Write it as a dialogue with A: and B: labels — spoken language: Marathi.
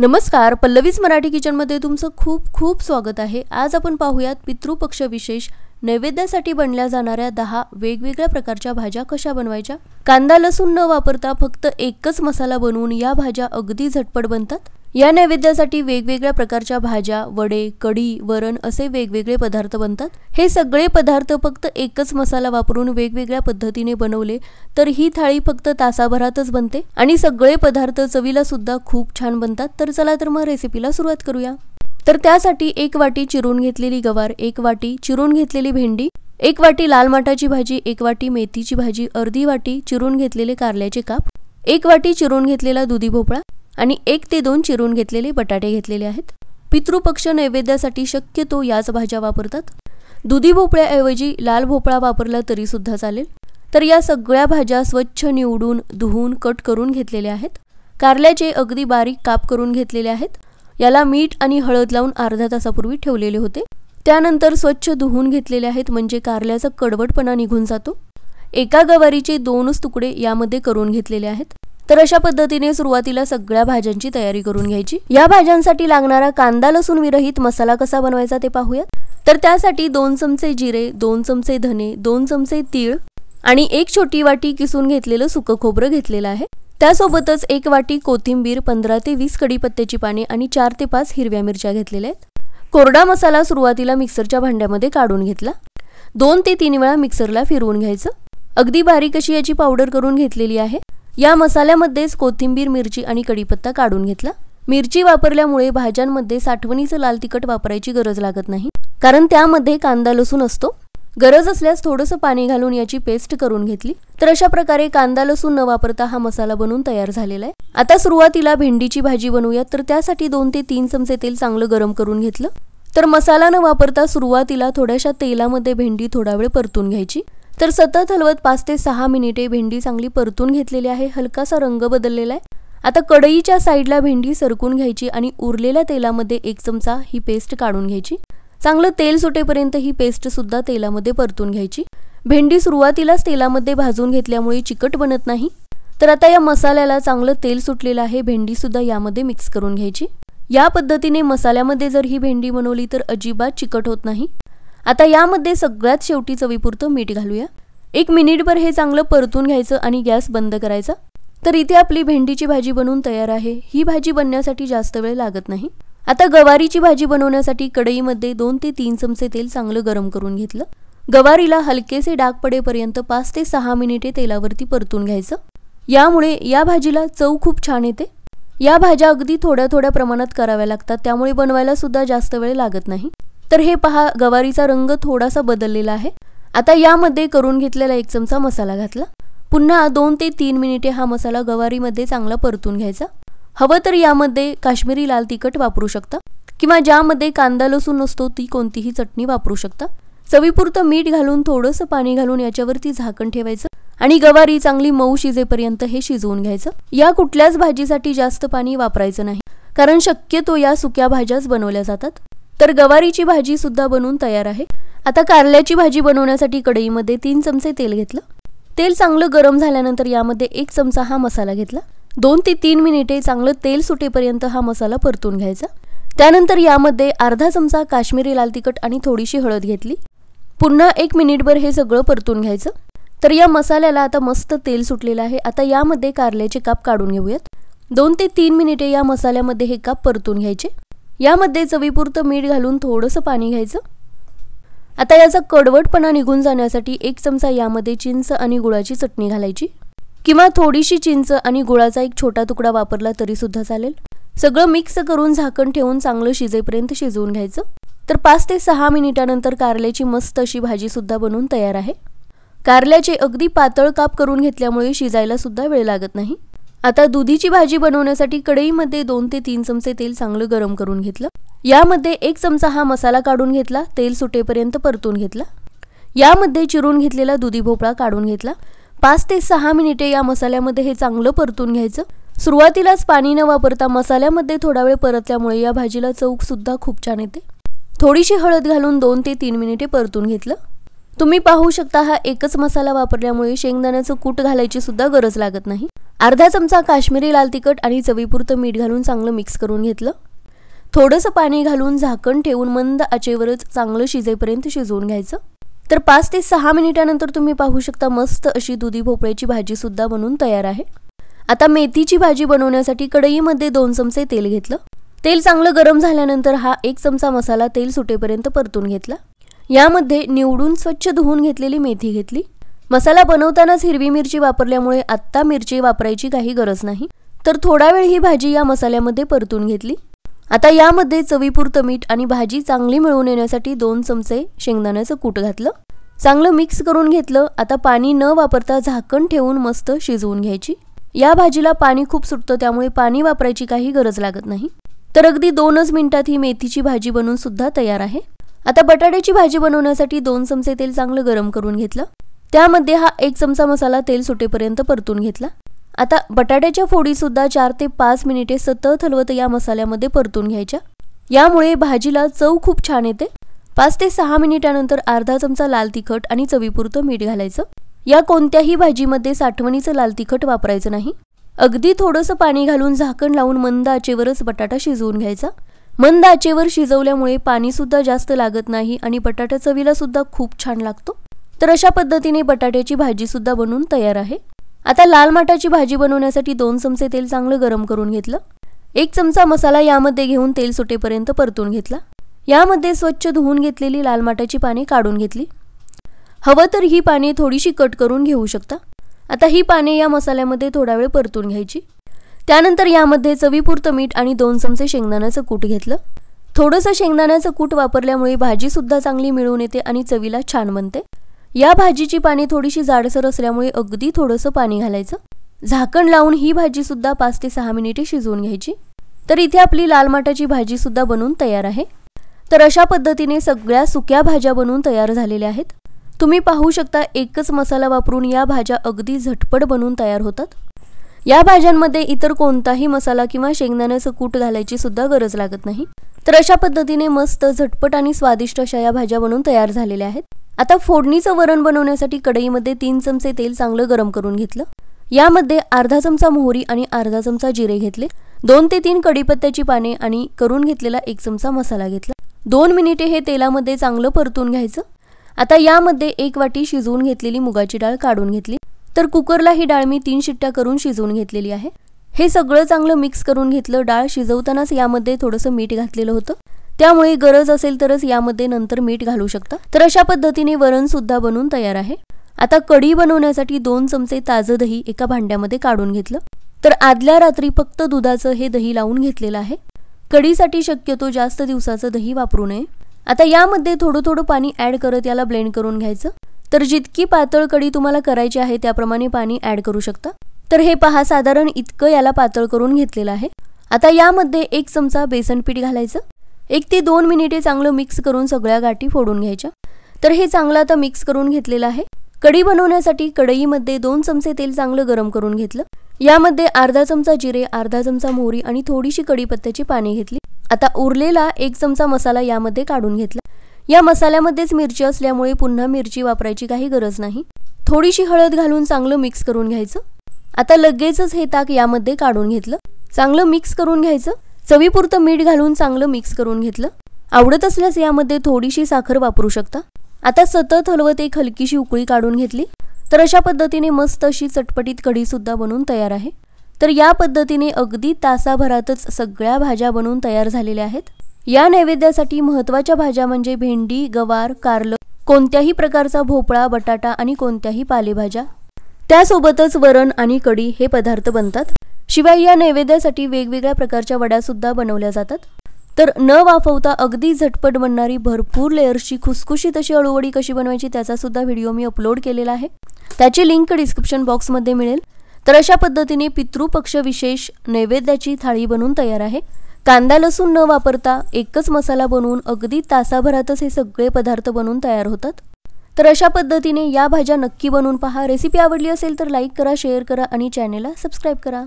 A: नमस्कार पल्लवीज मराठी किचनमध्ये तुमचं खूप खूप स्वागत आहे आज आपण पाहूयात पितृपक्ष विशेष नैवेद्यासाठी बनल्या जाणाऱ्या दहा वेगवेगळ्या प्रकारच्या भाज्या कशा बनवायच्या कांदा लसूण न वापरता फक्त एकच मसाला बनवून या भाज्या अगदी झटपट बनतात या नैवेद्यासाठी वेगवेगळ्या प्रकारच्या भाज्या वडे कढी वरण असे वेगवेगळे पदार्थ बनतात हे सगळे पदार्थ फक्त एकच मसाला वापरून वेगवेगळ्या पद्धतीने बनवले तर ही थाळी फक्त तासाभरातच बनते आणि सगळे पदार्थ चवीला सुद्धा खूप छान बनतात तर चला तर मग रेसिपीला सुरुवात करूया तर त्यासाठी एक वाटी चिरून घेतलेली गवार एक वाटी चिरून घेतलेली भेंडी एक वाटी लाल माटाची भाजी एक वाटी मेथीची भाजी अर्धी वाटी चिरून घेतलेले कारल्याचे काप एक वाटी चिरून घेतलेला दुधी भोपळा आणि एक ते दोन चिरून घेतलेले बटाटे घेतलेले आहेत पितृपक्ष नैवेद्यासाठी शक्यतो याच भाज्या वापरतात दुधी भोपळ्याऐवजी लाल भोपळा वापरला तरी सुद्धा चालेल तर या सगळ्या भाज्या स्वच्छ निवडून धुवून कट करून घेतलेल्या आहेत कारल्याचे अगदी बारीक काप करून घेतलेले आहेत याला मीठ आणि हळद लावून अर्धा तासापूर्वी ठेवलेले होते त्यानंतर स्वच्छ धुवून घेतलेले आहेत म्हणजे कारल्याचा कडवटपणा निघून जातो एका गवारीचे दोनच तुकडे यामध्ये करून घेतलेले आहेत तर अशा पद्धतीने सुरुवातीला सगळ्या भाज्यांची तयारी करून घ्यायची या भाज्यांसाठी लागणारा कांदा लसूण विरहित मसाला कसा बनवायचा ते पाहूयात तर त्यासाठी दोन चमचे जिरे दोन चमचे धने दोन चमचे तीळ आणि एक छोटी वाटी किसून घेतलेलं सुकं खोबरं घेतलेलं आहे त्यासोबतच एक वाटी कोथिंबीर पंधरा ते वीस पत्त्याची पाने आणि चार ते पाच हिरव्या मिरच्या घेतलेल्या आहेत कोरडा मसाला सुरुवातीला मिक्सरच्या भांड्यामध्ये काढून घेतला दोन ते तीन वेळा मिक्सरला फिरवून घ्यायचं अगदी बारीक अशी याची पावडर करून घेतलेली आहे या मसाल्यामध्येच कोथिंबीर मिरची आणि कढीपत्ता काढून घेतला मिरची वापरल्यामुळे भाज्यांमध्ये साठवणीचं लाल तिखट वापरायची गरज लागत नाही कारण त्यामध्ये कांदा लसूण असतो गरज असल्यास थोडंसं पाणी घालून याची पेस्ट करून घेतली तर अशा प्रकारे कांदा लसूण न वापरता हा मसाला बनवून तयार झालेला आहे आता सुरुवातीला भेंडीची भाजी बनवूया तर त्यासाठी दोन ते तीन चमचे तेल चांगलं गरम करून घेतलं तर मसाला न वापरता सुरुवातीला थोड्याशा तेलामध्ये भेंडी थोडा वेळ परतून घ्यायची तर सतत हलवत पाच ते सहा मिनिटे भेंडी चांगली परतून घेतलेली आहे हलकासा रंग बदललेला आहे आता कढईच्या साईडला भेंडी सरकून घ्यायची आणि उरलेल्या तेलामध्ये एक चमचा ही पेस्ट काढून घ्यायची चांगलं तेल सुटेपर्यंत ही पेस्ट सुद्धा तेलामध्ये परतून घ्यायची भेंडी सुरुवातीलाच तेलामध्ये भाजून घेतल्यामुळे चिकट बनत नाही तर आता या मसाल्याला चांगलं तेल सुटलेलं आहे भेंडी सुद्धा यामध्ये मिक्स करून घ्यायची या पद्धतीने मसाल्यामध्ये जर ही भेंडी बनवली तर अजिबात चिकट होत नाही आता यामध्ये सगळ्यात शेवटी चवीपुरतं मीठ घालूया एक मिनिटभर हे चांगलं परतून घ्यायचं आणि गॅस बंद करायचा तर इथे आपली भेंडीची भाजी बनवून तयार आहे ही भाजी बनण्यासाठी जास्त वेळ लागत नाही आता गवारीची भाजी बनवण्यासाठी कढईमध्ये दोन ते तीन चमचे तेल चांगलं गरम करून घेतलं गवारीला हलकेसे डाग पडेपर्यंत पाच ते सहा मिनिटे तेलावरती परतून घ्यायचं यामुळे या भाजीला चव खूप छान येते या भाज्या अगदी थोड्या थोड्या प्रमाणात कराव्या लागतात त्यामुळे बनवायला सुद्धा जास्त वेळ लागत नाही तर हे पहा गवारीचा रंग थोडासा बदललेला आहे आता यामध्ये करून घेतलेला एक चमचा मसाला घातला पुन्हा दोन ते तीन मिनिटे हा मसाला गवारीमध्ये चांगला परतून घ्यायचा हवं तर यामध्ये काश्मीरी लाल तिखट वापरू शकता किंवा ज्यामध्ये कांदा लसूण नसतो ती कोणतीही चटणी वापरू शकता चवीपुरतं मीठ घालून थोडंसं पाणी घालून याच्यावरती झाकण ठेवायचं आणि गवारी चांगली मऊ शिजेपर्यंत हे शिजवून घ्यायचं या कुठल्याच भाजीसाठी जास्त पाणी वापरायचं नाही कारण शक्यतो या सुक्या भाज्याच बनवल्या जातात तर गवारीची भाजी सुद्धा बनवून तयार आहे आता कारल्याची भाजी बनवण्यासाठी कढईमध्ये तीन चमचे तेल घेतलं तेल चांगलं गरम झाल्यानंतर यामध्ये एक चमचा हा मसाला घेतला दोन ते तीन मिनिटे चांगलं तेल सुटेपर्यंत हा मसाला परतून घ्यायचा त्यानंतर यामध्ये अर्धा चमचा काश्मीरी लाल तिखट आणि थोडीशी हळद घेतली पुन्हा एक मिनिटभर हे सगळं परतून घ्यायचं तर या मसाल्याला आता मस्त तेल सुटलेलं आहे आता यामध्ये कारल्याचे काप काढून घेऊयात दोन ते तीन मिनिटे या मसाल्यामध्ये हे काप परतून घ्यायचे यामध्ये चवीपुरतं मीठ घालून थोडंसं पाणी घ्यायचं आता याचा कडवटपणा निघून जाण्यासाठी एक चमचा यामध्ये चिंच आणि गुळाची चटणी घालायची किंवा थोडीशी चिंच आणि गुळाचा एक छोटा तुकडा वापरला तरी सुद्धा चालेल सगळं मिक्स करून झाकण ठेवून चांगलं शिजेपर्यंत शिजवून घ्यायचं तर पाच ते सहा मिनिटानंतर कारल्याची मस्त अशी भाजीसुद्धा बनवून तयार आहे कारल्याचे अगदी पातळ काप करून घेतल्यामुळे शिजायला सुद्धा वेळ लागत नाही आता दुधीची भाजी बनवण्यासाठी कढईमध्ये दोन ते तीन चमचे तेल चांगलं गरम करून घेतलं यामध्ये एक चमचा हा मसाला काढून घेतला तेल सुटेपर्यंत परतून घेतला यामध्ये चिरून घेतलेला दुधी भोपळा काढून घेतला पाच ते सहा मिनिटे या मसाल्यामध्ये हे चांगलं परतून घ्यायचं सुरुवातीलाच पाणी न वापरता मसाल्यामध्ये थोडा वेळ परतल्यामुळे या भाजीला सुद्धा खूप छान येते थोडीशी हळद घालून दोन ते तीन मिनिटे परतून घेतलं तुम्ही पाहू शकता हा एकच मसाला वापरल्यामुळे शेंगदाण्याचं कूट घालायची सुद्धा गरज लागत नाही अर्धा चमचा काश्मीरी लाल तिखट आणि चवीपुरतं मीठ घालून चांगलं मिक्स करून घेतलं थोडंसं पाणी घालून झाकण ठेवून मंद आचेवरच चांगलं शिजेपर्यंत शिजवून घ्यायचं तर पाच ते सहा मिनिटानंतर तुम्ही पाहू शकता मस्त अशी दुधी भोपळ्याची भाजीसुद्धा बनवून तयार आहे आता मेथीची भाजी बनवण्यासाठी कढईमध्ये दोन चमचे तेल घेतलं तेल चांगलं गरम झाल्यानंतर हा एक चमचा मसाला तेल सुटेपर्यंत परतून घेतला यामध्ये निवडून स्वच्छ धुवून घेतलेली मेथी घेतली मसाला बनवतानाच हिरवी मिरची वापरल्यामुळे आत्ता मिरची वापरायची काही गरज नाही तर थोडा वेळ ही भाजी या मसाल्यामध्ये परतून घेतली आता यामध्ये चवीपुरतं मीठ आणि भाजी चांगली मिळवून येण्यासाठी दोन चमचे शेंगदाण्याचं कूट घातलं चांगलं मिक्स करून घेतलं आता पाणी न वापरता झाकण ठेवून मस्त शिजवून घ्यायची या भाजीला पाणी खूप सुटतं त्यामुळे पाणी वापरायची काही गरज लागत नाही तर अगदी दोनच मिनिटात ही मेथीची भाजी बनवून सुद्धा तयार आहे आता बटाट्याची भाजी बनवण्यासाठी दोन चमचे तेल चांगलं गरम करून घेतलं त्यामध्ये हा एक चमचा मसाला तेल सुटेपर्यंत परतून घेतला आता बटाट्याच्या फोडीसुद्धा चार ते पाच मिनिटे सतत हलवत या मसाल्यामध्ये परतून घ्यायच्या यामुळे भाजीला चव खूप छान येते पाच ते सहा मिनिटानंतर अर्धा चमचा लाल तिखट आणि चवीपुरतं मीठ घालायचं या कोणत्याही भाजीमध्ये साठवणीचं लाल तिखट वापरायचं नाही अगदी थोडंसं पाणी घालून झाकण लावून मंद आचेवरच बटाटा शिजवून घ्यायचा मंद आचेवर शिजवल्यामुळे पाणीसुद्धा जास्त लागत नाही आणि बटाटा चवीला सुद्धा खूप छान लागतो तर अशा पद्धतीने बटाट्याची भाजीसुद्धा बनवून तयार आहे आता लाल माठाची भाजी बनवण्यासाठी दोन चमचे तेल चांगलं गरम करून घेतलं एक चमचा मसाला यामध्ये घेऊन तेल सुटेपर्यंत परतून घेतला यामध्ये स्वच्छ धुवून घेतलेली लाल माठाची पाने काढून घेतली हवं तर ही पाने थोडीशी कट करून घेऊ शकता आता ही पाने या मसाल्यामध्ये थोडा वेळ परतून घ्यायची त्यानंतर यामध्ये चवीपुरतं मीठ आणि दोन चमचे शेंगदाण्याचं कूट घेतलं थोडंसं शेंगदाण्याचं कूट वापरल्यामुळे भाजीसुद्धा चांगली मिळून येते आणि चवीला छान बनते या भाजीची पाने थोडीशी जाडसर असल्यामुळे अगदी थोडंसं पाणी घालायचं झाकण लावून ही भाजीसुद्धा पाच ते सहा मिनिटे शिजवून घ्यायची तर इथे आपली लाल माटाची भाजीसुद्धा बनवून तयार आहे तर अशा पद्धतीने सगळ्या सुक्या भाज्या बनवून तयार झालेल्या आहेत तुम्ही पाहू शकता एकच मसाला वापरून या भाज्या अगदी झटपट बनवून तयार होतात या भाज्यांमध्ये इतर कोणताही मसाला किंवा शेंगदाण्याचं कूट घालायची सुद्धा गरज लागत नाही तर अशा पद्धतीने मस्त झटपट आणि स्वादिष्ट अशा या भाज्या बनवून तयार झालेल्या आहेत आता फोडणीचं वरण बनवण्यासाठी कढईमध्ये तीन चमचे तेल चांगलं गरम करून घेतलं यामध्ये अर्धा चमचा मोहरी आणि अर्धा चमचा जिरे घेतले दोन ते तीन कढीपत्त्याची पाने आणि करून घेतलेला एक चमचा मसाला घेतला दोन मिनिटे हे तेलामध्ये चांगलं परतून घ्यायचं आता यामध्ये एक वाटी शिजवून घेतलेली मुगाची डाळ काढून घेतली तर कुकरला ही डाळ मी तीन शिट्ट्या करून शिजवून घेतलेली आहे हे सगळं चांगलं मिक्स करून घेतलं डाळ शिजवतानाच यामध्ये थोडंसं मीठ घातलेलं होतं त्यामुळे गरज असेल तरच यामध्ये नंतर मीठ घालू शकता तर अशा पद्धतीने वरण सुद्धा बनवून तयार आहे आता कढी बनवण्यासाठी दोन चमचे ताजं दही एका भांड्यामध्ये काढून घेतलं तर आदल्या रात्री फक्त दुधाचं हे दही लावून घेतलेलं आहे कढीसाठी शक्यतो जास्त दिवसाचं दही वापरू नये आता यामध्ये थोडं थोडं पाणी ॲड करत याला ब्लेंड करून घ्यायचं तर जितकी पातळ कढी तुम्हाला करायची आहे त्याप्रमाणे पाणी ॲड करू शकता तर हे पहा साधारण इतकं याला पातळ करून घेतलेलं आहे आता यामध्ये एक चमचा बेसन पीठ घालायचं एक ते दोन मिनिटे चांगलं मिक्स करून सगळ्या गाठी फोडून घ्यायच्या तर हे चांगलं आता मिक्स करून घेतलेलं आहे कढी बनवण्यासाठी कढईमध्ये दोन चमचे तेल चांगलं गरम करून घेतलं यामध्ये अर्धा चमचा जिरे अर्धा चमचा मोहरी आणि थोडीशी कढीपत्त्याची पाने घेतली आता उरलेला एक चमचा मसाला यामध्ये काढून घेतला या मसाल्यामध्येच मिरची असल्यामुळे पुन्हा मिरची वापरायची काही गरज नाही थोडीशी हळद घालून चांगलं मिक्स करून घ्यायचं आता लगेचच हे ताक यामध्ये काढून घेतलं चांगलं मिक्स करून घ्यायचं चवीपुरतं मीठ घालून चांगलं मिक्स करून घेतलं आवडत असल्यास यामध्ये थोडीशी साखर वापरू शकता आता सतत हलवत एक हलकीशी उकळी काढून घेतली तर अशा पद्धतीने मस्त अशी चटपटीत कढीसुद्धा बनवून तयार आहे तर या पद्धतीने अगदी तासाभरातच सगळ्या भाज्या बनवून तयार झालेल्या आहेत या नैवेद्यासाठी महत्वाच्या भाज्या म्हणजे भेंडी गवार कारल कोणत्याही प्रकारचा भोपळा बटाटा आणि कोणत्याही पालेभाज्या त्यासोबतच वरण आणि कढी हे पदार्थ बनतात शिवाय या नैवेद्यासाठी वेगवेगळ्या प्रकारच्या वड्यासुद्धा बनवल्या जातात तर न वाफवता अगदी झटपट बनणारी भरपूर लेअर्सची खुसखुशीत अशी अळूवडी कशी बनवायची त्याचा सुद्धा व्हिडिओ मी अपलोड केलेला आहे त्याची लिंक डिस्क्रिप्शन बॉक्समध्ये मिळेल तर अशा पद्धतीने पितृपक्ष विशेष नैवेद्याची थाळी बनून तयार आहे कांदा लसूण न वापरता एकच मसाला बनवून अगदी तासाभरातच हे सगळे पदार्थ बनवून तयार होतात तर अशा पद्धतीने या भाज्या नक्की बनवून पहा रेसिपी आवडली असेल तर लाईक करा शेअर करा आणि चॅनेलला सबस्क्राईब करा